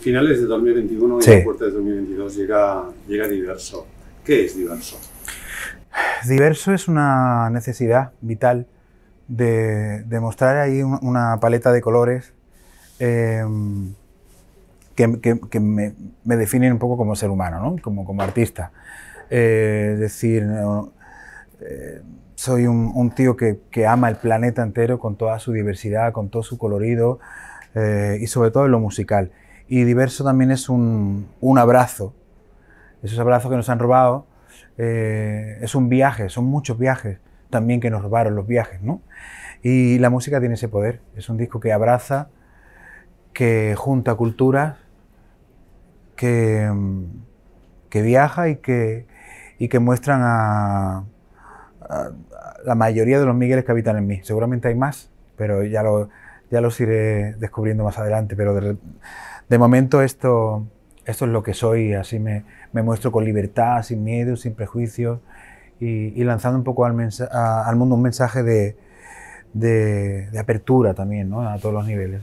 Finales de 2021 y a puerta de 2022 llega, diverso. ¿Qué es diverso? Diverso es una necesidad vital de, mostrar ahí una paleta de colores em, que, me, definen un poco como ser humano, como, como artista. Eh, es decir, eh, soy un, tío que, que, ama el planeta entero con toda su diversidad, con todo su colorido eh, y sobre todo en lo musical. Y diverso también es un, abrazo. Esos abrazos que nos han robado eh, es un viaje, son muchos viajes también que nos robaron los viajes, ¿no? Y la música tiene ese poder. Es un disco que abraza, que junta culturas, que, que viaja y que, que muestran a, la mayoría de los Migueles que habitan en mí. Seguramente hay más, pero ya, lo, ya los iré descubriendo más adelante. Pero de momento esto, esto es lo que soy, así me, muestro con libertad, sin miedo, sin prejuicios y, lanzando un poco al, al mundo un mensaje de, apertura también ¿no? a todos los niveles.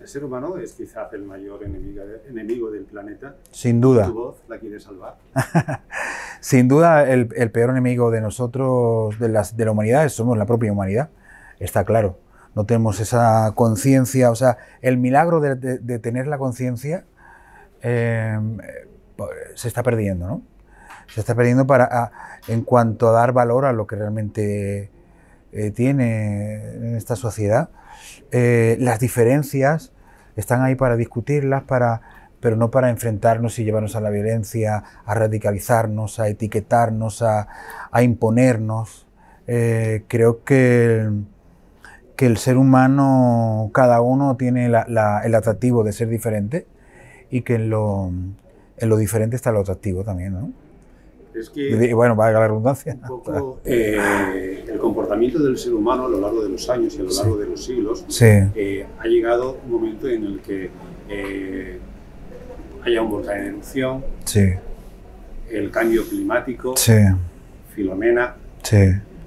El ser humano es quizás el mayor enemigo, enemigo del planeta. Sin duda. ¿Tu voz la quiere salvar? Sin duda, el, peor enemigo de nosotros, de, las, de la humanidad, somos la propia humanidad. Está claro no tenemos esa conciencia, o sea, el milagro de, tener la conciencia em, pues, se está perdiendo, ¿no? Se está perdiendo para, en cuanto a dar valor a lo que realmente eh, tiene en esta sociedad. Eh, las diferencias están ahí para discutirlas, para, pero no para enfrentarnos y llevarnos a la violencia, a radicalizarnos, a etiquetarnos, a imponernos. Eh, creo que que el ser humano, cada uno tiene el atractivo de ser diferente y que en lo, diferente está lo atractivo también, ¿no? Es que, bueno, valga la redundancia. Eh, el comportamiento del ser humano a lo largo de los años y a lo largo de los siglos eh, ha llegado un momento en el que eh, haya un volcán en erupción, el cambio climático, Filomena,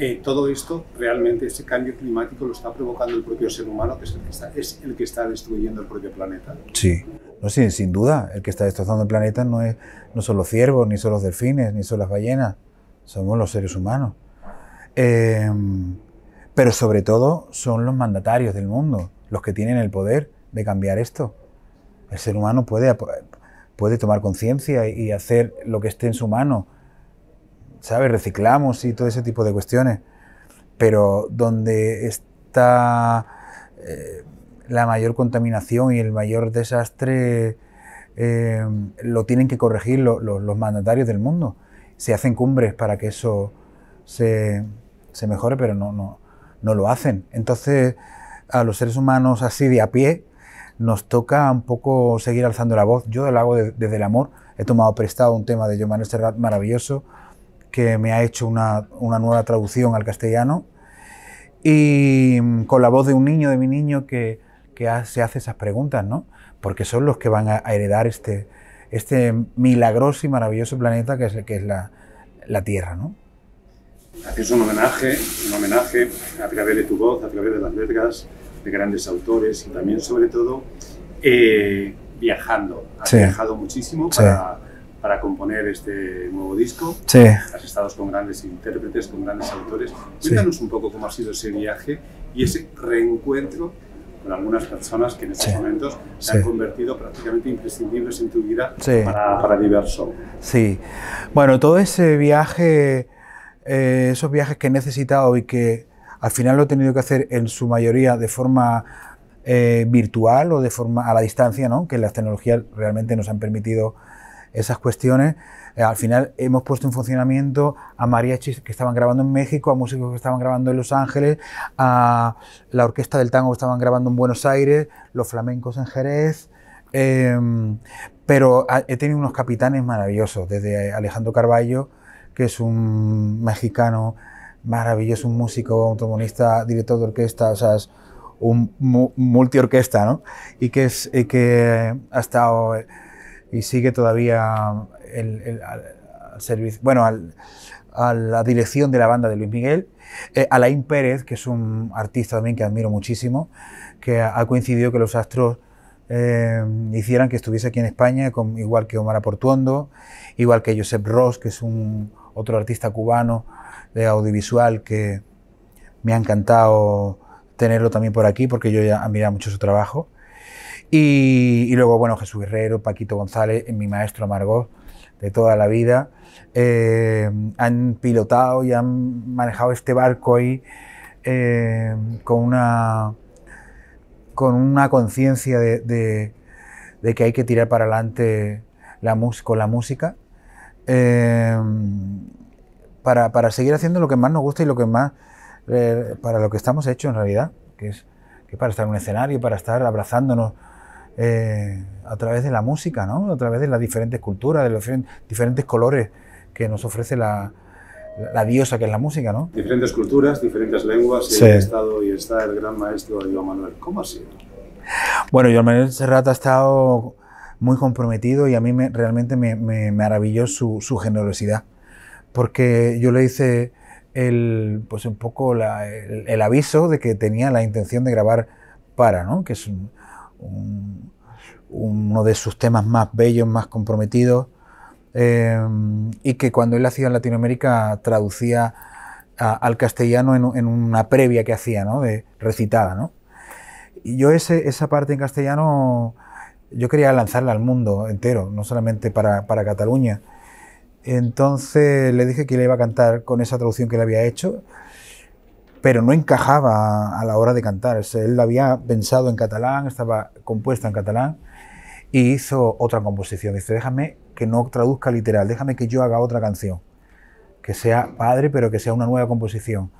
eh, todo esto, realmente, ese cambio climático lo está provocando el propio ser humano, que es el que está, destruyendo el propio planeta. Sí, no, sin duda, el que está destrozando el planeta no, es, no son los ciervos, ni son los delfines, ni son las ballenas, somos los seres humanos. Eh, pero sobre todo son los mandatarios del mundo, los que tienen el poder de cambiar esto. El ser humano puede, puede tomar conciencia y hacer lo que esté en su mano ¿sabes? Reciclamos y todo ese tipo de cuestiones. Pero donde está eh, la mayor contaminación y el mayor desastre eh, lo tienen que corregir los mandatarios del mundo. Se hacen cumbres para que eso se, mejore, pero no, lo hacen. Entonces, a los seres humanos así de a pie, nos toca un poco seguir alzando la voz. Yo lo hago desde el amor. He tomado prestado un tema de Yo Manuel Serrat maravilloso, que me ha hecho una, nueva traducción al castellano y mm, con la voz de un niño, de mi niño, que, se hace esas preguntas, Porque son los que van a, heredar este, este milagroso y maravilloso planeta que es, que es la, la Tierra, ¿no? Haces un homenaje, un homenaje a través de tu voz, a través de las letras de grandes autores y también, sobre todo, eh, viajando. Has viajado muchísimo para componer este nuevo disco. Sí. Has estado con grandes intérpretes, con grandes autores. Cuéntanos un poco cómo ha sido ese viaje y ese reencuentro con algunas personas que en estos momentos se han convertido prácticamente imprescindibles en tu vida para, para diverso. Sí. Bueno, todo ese viaje, eh, esos viajes que he necesitado y que al final lo he tenido que hacer en su mayoría de forma eh, virtual o de forma a la distancia, ¿no? que las tecnologías realmente nos han permitido esas cuestiones. Eh, al final hemos puesto en funcionamiento a mariachis que estaban grabando en México, a músicos que estaban grabando en Los Ángeles, a la orquesta del tango que estaban grabando en Buenos Aires, los flamencos en Jerez. Em, pero ah, he tenido unos capitanes maravillosos, desde Alejandro Carballo, que es un mexicano maravilloso, un músico, automonista, director de orquesta, o sea, es un multiorquesta, ¿no? Y que, es, y que ha estado eh, y sigue todavía bueno, a la dirección de la banda de Luis Miguel. Eh, Alain Pérez, que es un artista también que admiro muchísimo, que ha coincidido que los astros eh, hicieran que estuviese aquí en España, con, igual que Omar Aportuondo, igual que Josep Ross, que es un otro artista cubano de audiovisual que me ha encantado tenerlo también por aquí porque yo ya admiraba mucho su trabajo. Y, luego, bueno, Jesús Guerrero, Paquito González, mi maestro Margot de toda la vida, eh, han pilotado y han manejado este barco ahí eh, con una con una conciencia de, de, que hay que tirar para adelante la con la música eh, para, seguir haciendo lo que más nos gusta y lo que más para lo que estamos hechos en realidad, que es que para estar en un escenario, para estar abrazándonos eh, a través de la música, ¿no? a través de las diferentes culturas, de los diferentes colores que nos ofrece la, la diosa que es la música. ¿no? Diferentes culturas, diferentes lenguas, y estado y está el gran maestro Joan Manuel. ¿Cómo ha sido? Bueno, Joan Manuel Serrata ha estado muy comprometido y a mí me, realmente me, me maravilló su, su generosidad, porque yo le hice el, pues un poco el, el, aviso de que tenía la intención de grabar para, ¿no? que es un, uno de sus temas más bellos, más comprometidos, eh, y que cuando él hacía en Latinoamérica traducía al castellano en, una previa que hacía, ¿no? de, recitada. ¿no? Y yo esa parte en castellano yo quería lanzarla al mundo entero, no solamente para, para Cataluña. Entonces le dije que le iba a cantar con esa traducción que le había hecho pero no encajaba a la hora de cantar. Él la había pensado en catalán, estaba compuesta en catalán, y hizo otra composición. Dice, déjame que no traduzca literal, déjame que yo haga otra canción, que sea padre, pero que sea una nueva composición.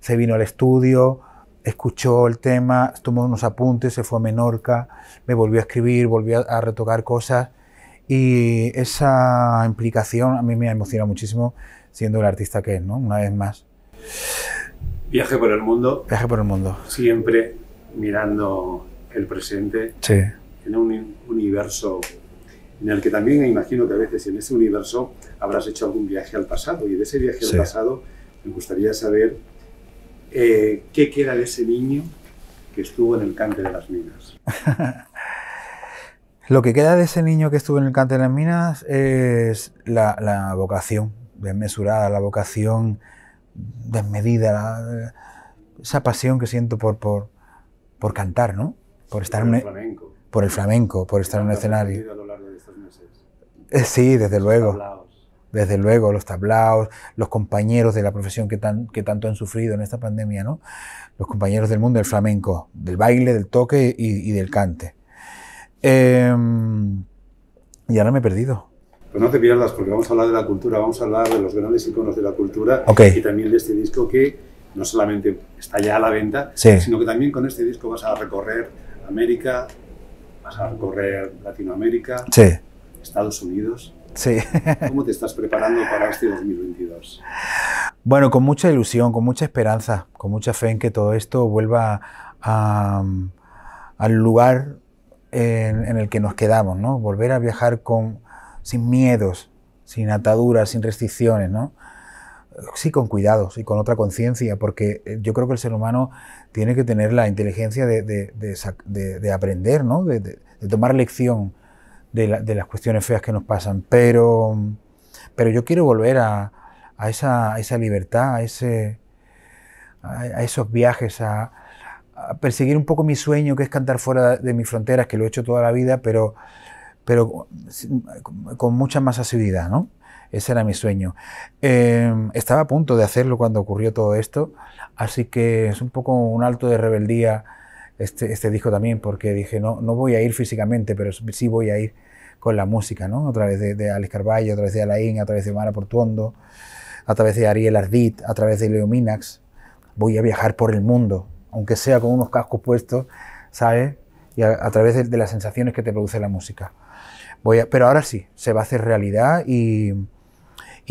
Se vino al estudio, escuchó el tema, tomó unos apuntes, se fue a Menorca, me volvió a escribir, volvió a retocar cosas, y esa implicación a mí me ha emocionado muchísimo siendo el artista que es, ¿no? Una vez más. Viaje por el mundo. Viaje por el mundo. Siempre mirando el presente. Sí. En un universo en el que también imagino que a veces en ese universo habrás hecho algún viaje al pasado. Y de ese viaje al pasado me gustaría saber eh, qué queda de ese niño que estuvo en el cante de las minas. Lo que queda de ese niño que estuvo en el cante de las minas es la, la vocación desmesurada, la vocación desmedida, esa pasión que siento por, por, cantar, ¿no? Por estar por en e- el flamenco. Por estar en un escenario. Eh, sí, desde luego. Desde luego, los tablaos, los compañeros de la profesión que, tan, que tanto han sufrido en esta pandemia, ¿no? Los compañeros del mundo del flamenco, del baile, del toque y, del cante. Em, y ahora me he perdido. Pues no te pierdas, porque vamos a hablar de la cultura, vamos a hablar de los grandes iconos de la cultura y también de este disco que no solamente está ya a la venta, sino que también con este disco vas a recorrer América, vas a recorrer Latinoamérica, Estados Unidos. ¿Cómo te estás preparando para este 2022? Bueno, con mucha ilusión, con mucha esperanza, con mucha fe en que todo esto vuelva um, al lugar en, en, el que nos quedamos, ¿no? Volver a viajar con, sin miedos, sin ataduras, sin restricciones, ¿no? Sí, con cuidados y con otra conciencia, porque eh, yo creo que el ser humano tiene que tener la inteligencia de, aprender, ¿no? de, tomar lección de, las cuestiones feas que nos pasan. Pero, pero yo quiero volver a, esa, esa, libertad, a, ese, a esos viajes, a, perseguir un poco mi sueño, que es cantar fuera de mis fronteras, que lo he hecho toda la vida, pero pero con mucha más asiduidad, ¿no? Ese era mi sueño. Em, estaba a punto de hacerlo cuando ocurrió todo esto, así que es un poco un alto de rebeldía este, este, disco también, porque dije, no, no voy a ir físicamente, pero sí voy a ir con la música, ¿no? A través de, Alex Carballo, a través de Alain, a través de Mara Portuondo, a través de Ariel Ardit, a través de Leo Minax. Voy a viajar por el mundo, aunque sea con unos cascos puestos, ¿sabes? Y a, través de las sensaciones que te produce la música pero ahora sí, se va a hacer realidad y,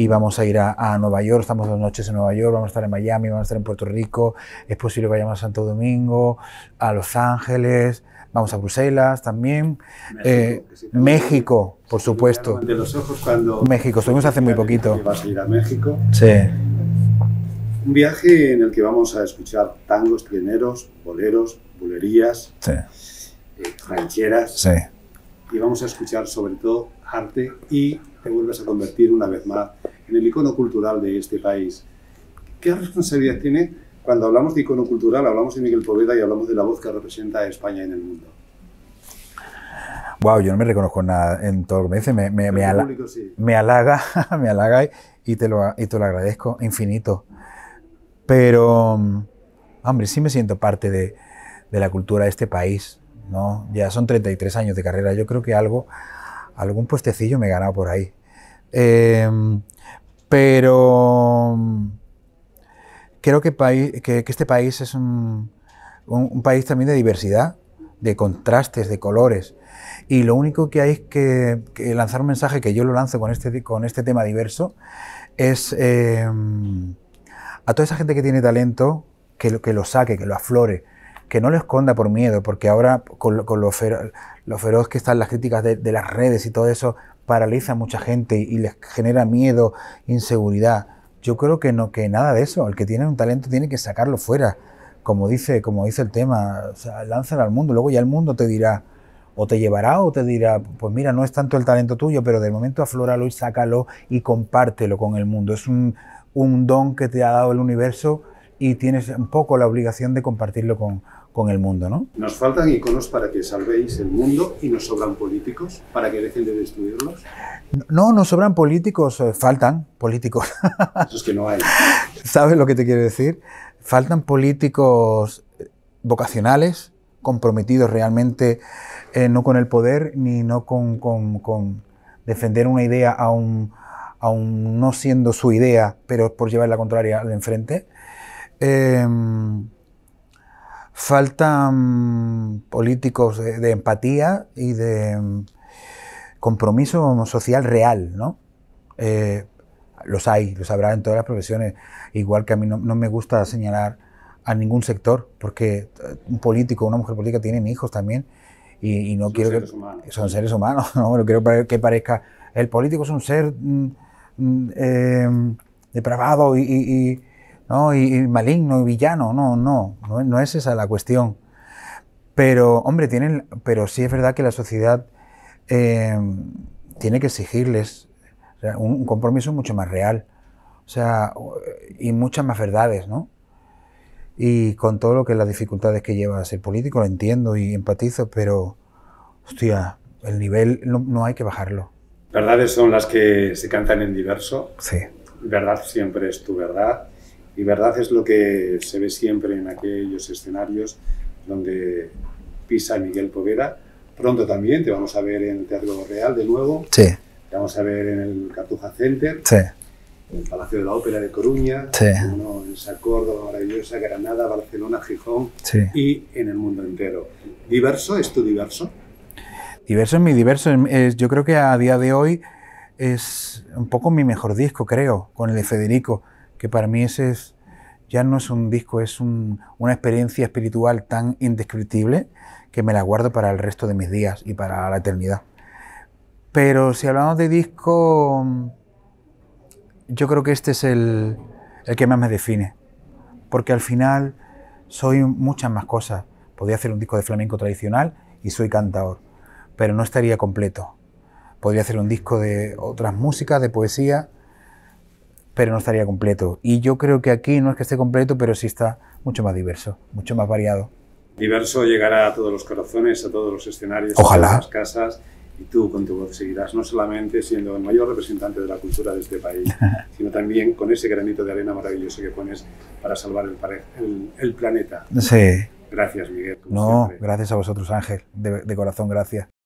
vamos a ir a, Nueva York, estamos dos noches en Nueva York, vamos a estar en Miami, vamos a estar en Puerto Rico, es posible que vayamos a Santo Domingo, a Los Ángeles, vamos a Bruselas también, México, eh, por supuesto. los ojos cuando México, estuvimos hace muy poquito. Vas a ir a México. Sí. Un viaje en el que vamos a escuchar tangos, trineros, boleros, bulerías, sí. Eh, rancheras. Sí y vamos a escuchar sobre todo arte y te vuelves a convertir una vez más en el icono cultural de este país. ¿Qué responsabilidad tiene cuando hablamos de icono cultural, hablamos de Miguel Poveda y hablamos de la voz que representa a España en el mundo? Wow, yo no me reconozco nada en todo lo que me dice, me, me halaga, me y te, lo, y te lo agradezco infinito. Pero, mm, hombre, sí me siento parte de, de la cultura de este país. Ya son 33 años de carrera, yo creo que algo, algún puestecillo me he ganado por ahí. Em, pero creo que, este país es un, país también de diversidad, de contrastes, de colores. Y lo único que hay que, lanzar un mensaje, que yo lo lanzo con este, con este tema diverso, es em, a toda esa gente que tiene talento, que lo saque, que lo aflore, que no lo esconda por miedo, porque ahora con, lo, feroz, que están las críticas de, las redes y todo eso, paraliza a mucha gente y, les genera miedo, inseguridad. Yo creo que no, que nada de eso. El que tiene un talento tiene que sacarlo fuera, como dice, como dice el tema, lánzalo al mundo. Luego ya el mundo te dirá, o te llevará o te dirá, pues mira, no es tanto el talento tuyo, pero de momento aflóralo y sácalo y compártelo con el mundo. Es un don que te ha dado el universo y tienes un poco la obligación de compartirlo con, con el mundo, ¿no? Nos faltan iconos para que salvéis el mundo y nos sobran políticos para que dejen de destruirlos. No, nos sobran políticos, eh, faltan políticos. Eso es que no hay. ¿Sabes lo que te quiero decir? Faltan políticos eh, vocacionales, comprometidos realmente, eh, no con el poder ni no con, defender una idea aún, aún, no siendo su idea, pero por llevar la contraria al enfrente. Em, faltan mm, políticos de, empatía y de mm, compromiso social real, ¿no? Eh, los hay, los habrá en todas las profesiones, igual que a mí no, me gusta señalar a ningún sector, porque eh, un político, una mujer política tienen hijos también, y, no quiero que humanos. son seres humanos, no, lo quiero que parezca el político es un ser mm, eh, depravado y, ¿no? Y, maligno y villano. No, no, no, es esa la cuestión. Pero, hombre, tienen, pero sí es verdad que la sociedad eh, tiene que exigirles un, compromiso mucho más real. O sea, y muchas más verdades, ¿no? Y con todo lo que las dificultades que lleva ser político, lo entiendo y empatizo, pero, hostia, el nivel no, no hay que bajarlo. Verdades son las que se cantan en diverso. Sí. Verdad siempre es tu verdad y verdad es lo que se ve siempre en aquellos escenarios donde pisa Miguel Poveda. Pronto también te vamos a ver en el Teatro Real de nuevo. Sí. Te vamos a ver en el Cartuja Center. Sí. En el Palacio de la Ópera de Coruña. Sí. Uno en maravillosa, Granada, Barcelona, Gijón. Y en el mundo entero. ¿Diverso es tu diverso? Diverso es mi diverso. yo creo que a día de hoy es un poco mi mejor disco, creo, con el de Federico que para mí ese es, ya no es un disco, es una experiencia espiritual tan indescriptible que me la guardo para el resto de mis días y para la eternidad. Pero si hablamos de disco, mm, yo creo que este es el, el que más me define, porque al final soy muchas más cosas. Podría hacer un disco de flamenco tradicional y soy cantador, pero no estaría completo. Podría hacer un disco de otras músicas, de poesía, pero no estaría completo. Y yo creo que aquí no es que esté completo, pero sí está mucho más diverso, mucho más variado. Diverso llegará a todos los corazones, a todos los escenarios, a todas las casas, y tú con tu voz seguirás no solamente siendo el mayor representante de la cultura de este país, sino también con ese granito de arena maravilloso que pones para salvar el, planeta. Sí. Gracias, Miguel. No, gracias a vosotros, Ángel. de corazón, gracias.